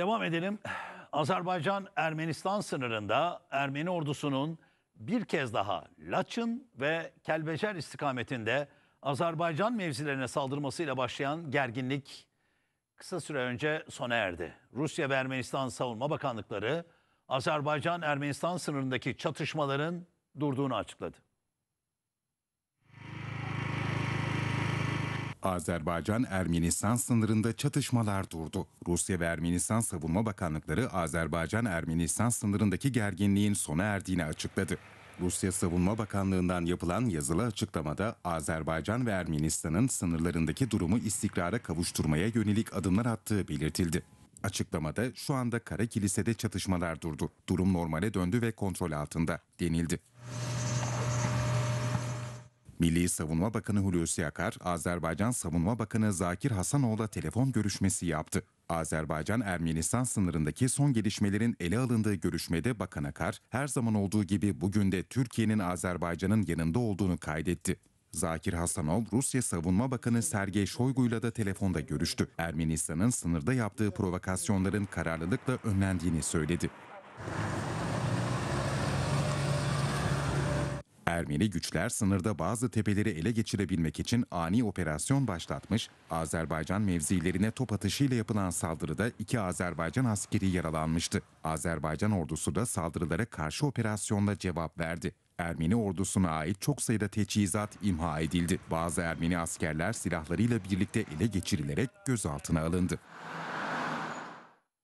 Devam edelim. Azerbaycan-Ermenistan sınırında Ermeni ordusunun bir kez daha Laçın ve Kelbecer istikametinde Azerbaycan mevzilerine saldırmasıyla başlayan gerginlik kısa süre önce sona erdi. Rusya ve Ermenistan Savunma Bakanlıkları Azerbaycan-Ermenistan sınırındaki çatışmaların durduğunu açıkladı. Azerbaycan-Ermenistan sınırında çatışmalar durdu. Rusya ve Ermenistan Savunma Bakanlıkları Azerbaycan-Ermenistan sınırındaki gerginliğin sona erdiğini açıkladı. Rusya Savunma Bakanlığı'ndan yapılan yazılı açıklamada Azerbaycan ve Ermenistan'ın sınırlarındaki durumu istikrara kavuşturmaya yönelik adımlar attığı belirtildi. Açıklamada şu anda Kara Kilise'de çatışmalar durdu. Durum normale döndü ve kontrol altında denildi. Milli Savunma Bakanı Hulusi Akar, Azerbaycan Savunma Bakanı Zakir Hasanoğlu'la telefon görüşmesi yaptı. Azerbaycan-Ermenistan sınırındaki son gelişmelerin ele alındığı görüşmede Bakan Akar, her zaman olduğu gibi bugün de Türkiye'nin Azerbaycan'ın yanında olduğunu kaydetti. Zakir Hasanov, Rusya Savunma Bakanı Sergey Shoigu'yla da telefonda görüştü. Ermenistan'ın sınırda yaptığı provokasyonların kararlılıkla önlendiğini söyledi. Ermeni güçler sınırda bazı tepeleri ele geçirebilmek için ani operasyon başlatmış, Azerbaycan mevzilerine top atışıyla yapılan saldırıda iki Azerbaycan askeri yaralanmıştı. Azerbaycan ordusu da saldırılara karşı operasyonla cevap verdi. Ermeni ordusuna ait çok sayıda teçhizat imha edildi. Bazı Ermeni askerler silahlarıyla birlikte ele geçirilerek gözaltına alındı.